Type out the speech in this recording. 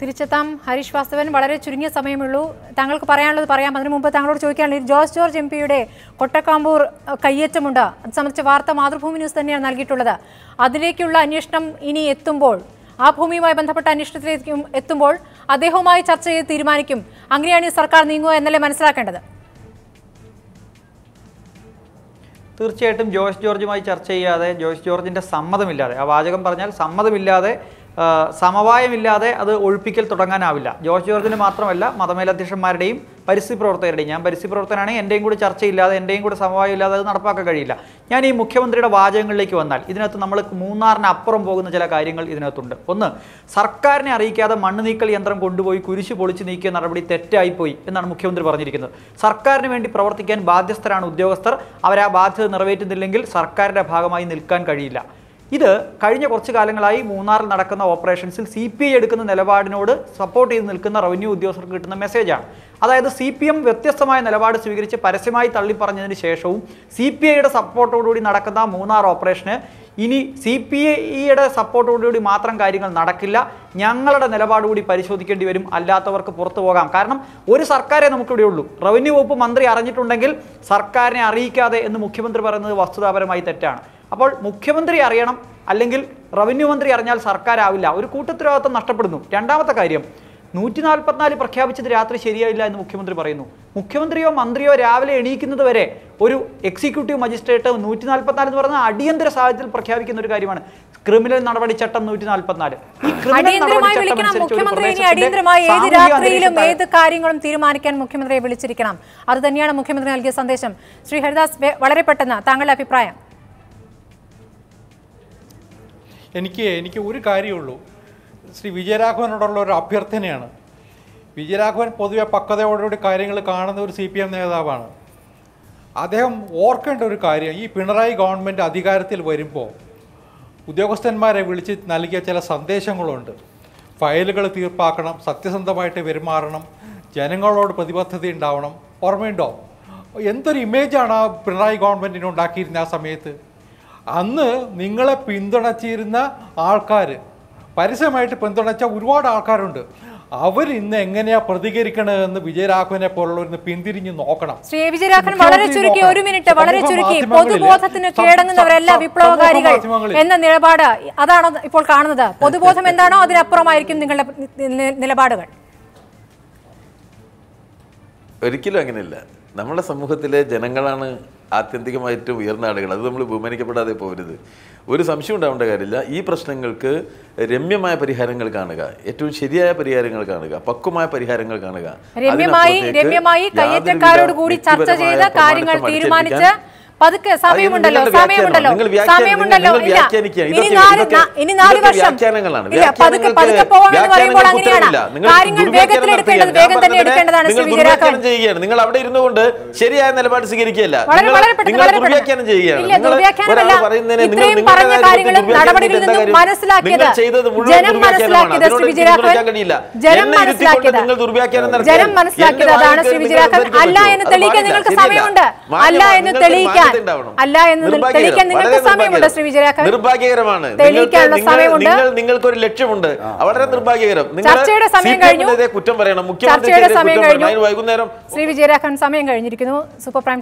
തിരിച്ചെത്താം ഹരീഷ് വാസ്തവൻ വളരെ ചുരുങ്ങിയ സമയമുള്ളൂ താങ്കൾക്ക് പറയാനുള്ളത് പറയാം അതിനു മുമ്പ് താങ്കളോട് ചോദിക്കാനുള്ള ജോർജ് ജോർജ് എം പിയുടെ കൊട്ടക്കാമ്പൂർ കയ്യേറ്റമുണ്ട് അത് സംബന്ധിച്ച വാർത്ത മാതൃഭൂമി ന്യൂസ് തന്നെയാണ് നൽകിയിട്ടുള്ളത് അതിലേക്കുള്ള അന്വേഷണം ഇനി എത്തുമ്പോൾ ആ ഭൂമിയുമായി ബന്ധപ്പെട്ട അന്വേഷണത്തിലേക്ക് എത്തുമ്പോൾ അദ്ദേഹവുമായി ചർച്ച ചെയ്ത് തീരുമാനിക്കും അങ്ങനെയാണ് ഈ സർക്കാർ നീങ്ങുക എന്നല്ലേ മനസ്സിലാക്കേണ്ടത് തീർച്ചയായിട്ടും ജോയ്സ് ജോർജുമായി ചർച്ച ചെയ്യാതെ ജോയ്സ് ജോർജിൻ്റെ സമ്മതമില്ലാതെ ആ വാചകം പറഞ്ഞാൽ സമ്മതമില്ലാതെ സമവായമില്ലാതെ അത് ഒഴിപ്പിക്കൽ തുടങ്ങാനാവില്ല ജോർജ് ജോർജിന് മാത്രമല്ല മതമേലധ്യക്ഷന്മാരുടെയും പരിസ്ഥിതി പ്രവർത്തകരുടെയും ഞാൻ പരിസ്ഥിതി പ്രവർത്തനാണ് എൻ്റെയും കൂടി ചർച്ചയില്ലാതെ എൻ്റെയും കൂടി സമവായം ഇല്ലാതെ അത് നടപ്പാക്കാൻ കഴിയില്ല ഞാൻ ഈ മുഖ്യമന്ത്രിയുടെ വാചകങ്ങളിലേക്ക് വന്നാൽ ഇതിനകത്ത് നമ്മൾ മൂന്നാറിന് അപ്പുറം പോകുന്ന ചില കാര്യങ്ങൾ ഇതിനകത്തുണ്ട് ഒന്ന് സർക്കാരിനെ അറിയിക്കാതെ മണ്ണ് നീക്കൽ യന്ത്രം കൊണ്ടുപോയി കുരിശ് പൊളിച്ച് നീക്കിയ നടപടി തെറ്റായിപ്പോയി എന്നാണ് മുഖ്യമന്ത്രി പറഞ്ഞിരിക്കുന്നത് സർക്കാരിന് വേണ്ടി പ്രവർത്തിക്കാൻ ബാധ്യസ്ഥരാണ് ഉദ്യോഗസ്ഥർ അവർ ആ ബാധ്യത നിറവേറ്റുന്നില്ലെങ്കിൽ സർക്കാരിൻ്റെ ഭാഗമായി നിൽക്കാൻ കഴിയില്ല ഇത് കഴിഞ്ഞ കുറച്ച് കാലങ്ങളായി മൂന്നാറിൽ നടക്കുന്ന ഓപ്പറേഷൻസിൽ സി പി ഐ എടുക്കുന്ന നിലപാടിനോട് സപ്പോർട്ട് ചെയ്ത് നിൽക്കുന്ന റവന്യൂ ഉദ്യോഗസ്ഥർക്ക് കിട്ടുന്ന മെസ്സേജാണ് അതായത് സി പി എം വ്യത്യസ്തമായ നിലപാട് സ്വീകരിച്ച് പരസ്യമായി തള്ളിപ്പറഞ്ഞതിന് ശേഷവും സി പി ഐയുടെ സപ്പോർട്ടോടുകൂടി നടക്കുന്ന മൂന്നാർ ഓപ്പറേഷന് ഇനി സി പി ഐയുടെ സപ്പോർട്ടോടുകൂടി മാത്രം കാര്യങ്ങൾ നടക്കില്ല ഞങ്ങളുടെ നിലപാട് കൂടി പരിശോധിക്കേണ്ടി വരും അല്ലാത്തവർക്ക് പുറത്തു പോകാം കാരണം ഒരു സർക്കാരെ നമുക്കിവിടെ ഉള്ളൂ റവന്യൂ വകുപ്പ് മന്ത്രി അറിഞ്ഞിട്ടുണ്ടെങ്കിൽ സർക്കാരിനെ അറിയിക്കാതെ എന്ന് മുഖ്യമന്ത്രി പറയുന്നത് വസ്തുതാപരമായി തെറ്റാണ് അപ്പോൾ മുഖ്യമന്ത്രി അറിയണം അല്ലെങ്കിൽ റവന്യൂ മന്ത്രി അറിഞ്ഞാൽ സർക്കാരാവില്ല ഒരു കൂട്ടുത്തരവാദിത്വം നഷ്ടപ്പെടുന്നു രണ്ടാമത്തെ കാര്യം നൂറ്റി നാൽപ്പത്തിനാല് പ്രഖ്യാപിച്ചത് രാത്രി ശരിയായില്ല എന്ന് മുഖ്യമന്ത്രി പറയുന്നു മുഖ്യമന്ത്രിയോ മന്ത്രിയോ രാവിലെ എണീക്കുന്നത് വരെ ഒരു എക്സിക്യൂട്ടീവ് മജിസ്ട്രേറ്റ് നൂറ്റി നാൽപ്പത്തിനാല് എന്ന് പറഞ്ഞാൽ അടിയന്തര സാഹചര്യത്തിൽ പ്രഖ്യാപിക്കുന്ന ഒരു കാര്യമാണ് ക്രിമിനൽ നടപടി ചട്ടം നൂറ്റി നാൽപ്പത്തിനാല് ഈ ക്രിമിനൽ ഏത് കാര്യങ്ങളും തീരുമാനിക്കാൻ മുഖ്യമന്ത്രിയെ വിളിച്ചിരിക്കണം അത് തന്നെയാണ് മുഖ്യമന്ത്രി നൽകിയ സന്ദേശം ശ്രീ ഹരിദാസ് വളരെ പെട്ടെന്ന് താങ്കളുടെ അഭിപ്രായം എനിക്ക് എനിക്ക് ഒരു കാര്യമുള്ളൂ ശ്രീ വിജയരാഘവനോടുള്ള ഒരു അഭ്യർത്ഥനയാണ് വിജയരാഘവൻ പൊതുവെ പക്വതയോടുകൂടി കാര്യങ്ങൾ കാണുന്ന ഒരു സി പി എം നേതാവാണ് അദ്ദേഹം ഓർക്കേണ്ട ഒരു കാര്യം ഈ പിണറായി ഗവൺമെൻറ് അധികാരത്തിൽ വരുമ്പോൾ ഉദ്യോഗസ്ഥന്മാരെ വിളിച്ച് നൽകിയ ചില സന്ദേശങ്ങളുണ്ട് ഫയലുകൾ തീർപ്പാക്കണം സത്യസന്ധമായിട്ട് പെരുമാറണം ജനങ്ങളോട് പ്രതിബദ്ധത ഉണ്ടാവണം ഓർമ്മയുണ്ടോ എന്തൊരു ഇമേജാണ് ആ പിണറായി ഗവൺമെൻറ്റിന് ഉണ്ടാക്കിയിരുന്ന ആ സമയത്ത് അന്ന് നിങ്ങളെ പിന്തുണച്ചിരുന്ന ആൾക്കാർ പരസ്യമായിട്ട് പിന്തുണച്ച ഒരുപാട് ആൾക്കാരുണ്ട് അവർ ഇന്ന് എങ്ങനെയാ പ്രതികരിക്കണതെന്ന് വിജയരാഘവനെ പോലുള്ളവർ പിന്തിരിഞ്ഞ് നോക്കണം ശ്രീ വിജയരാഘവൻ വളരെ ചുരുക്കി ഒരു മിനിറ്റ് വളരെ ചുരുക്കി പൊതുബോധത്തിന് കേടങ്ങുന്നവരല്ല വിപ്ലവകാരികൾ എന്ന നിലപാട് അതാണ് ഇപ്പോൾ കാണുന്നത് പൊതുബോധം എന്താണോ അതിനപ്പുറമായിരിക്കും നിങ്ങളുടെ നിലപാടുകൾ ഒരിക്കലും അങ്ങനെയല്ല നമ്മുടെ സമൂഹത്തിലെ ജനങ്ങളാണ് ആത്യന്തികമായി ഏറ്റവും ഉയർന്ന ആളുകൾ അത് നമ്മൾ ബഹുമാനിക്കപ്പെടാതെ പോകരുത് ഒരു സംശയം ഉണ്ടാവേണ്ട കാര്യമില്ല ഈ പ്രശ്നങ്ങൾക്ക് രമ്യമായ പരിഹാരങ്ങൾ കാണുക ഏറ്റവും ശരിയായ പരിഹാരങ്ങൾ കാണുക പക്വമായ പരിഹാരങ്ങൾ കാണുക രമ്യമായി രമ്യമായി കയ്യേറ്റക്കാരോട് കൂടി ചർച്ച ചെയ്ത് കാര്യങ്ങൾ തീരുമാനിച്ച് പതുക്കെ സമയമുണ്ടല്ലോ സമയമുണ്ടല്ലോ സമയമുണ്ടല്ലോ ഇല്ല ഇനി നാല് ഇനി നാല് വർഷം ഇല്ല പതുക്കെ പതുക്കെ എന്ന് പറയുമ്പോൾ അങ്ങനെയാണ് കാര്യങ്ങൾ വേഗത്തിൽ എടുക്കേണ്ടത് വേഗം തന്നെ എടുക്കേണ്ടതാണ് നിങ്ങൾ അവിടെ ഇരുന്നുകൊണ്ട് ശരിയായ നിലപാട് സ്വീകരിക്കുകയല്ല ദുർവ്യാഖ്യാനം ചെയ്യുകയാണ് പറഞ്ഞ നിന്നും ജനം മനസ്സിലാക്കിയത് ജനം മനസ്സിലാക്കിയത് അതാണ് ശ്രീ വിജയരാഘവൻ അല്ല എന്ന് തെളിയിക്കാൻ നിങ്ങൾക്ക് സമയമുണ്ട് അല്ല എന്ന് തെളിയിക്കാൻ അല്ല എന്ന് തെളിയിക്കാൻ നിങ്ങൾക്ക് സമയമുണ്ട് ശ്രീ വിജയരാഘവൻ നിർഭാഗ്യകരമാണ് തെളിയിക്കാനുള്ള സമയമുണ്ട് നിങ്ങൾക്ക് ഒരു ലക്ഷ്യമുണ്ട് വളരെ നിർഭാഗ്യകരം ചർച്ചയുടെ സമയം കഴിഞ്ഞു ചർച്ചയുടെ സമയം കഴിഞ്ഞു വൈകുന്നേരം ശ്രീ വിജയരാഘവൻ സമയം കഴിഞ്ഞിരിക്കുന്നു സൂപ്പർ പ്രൈം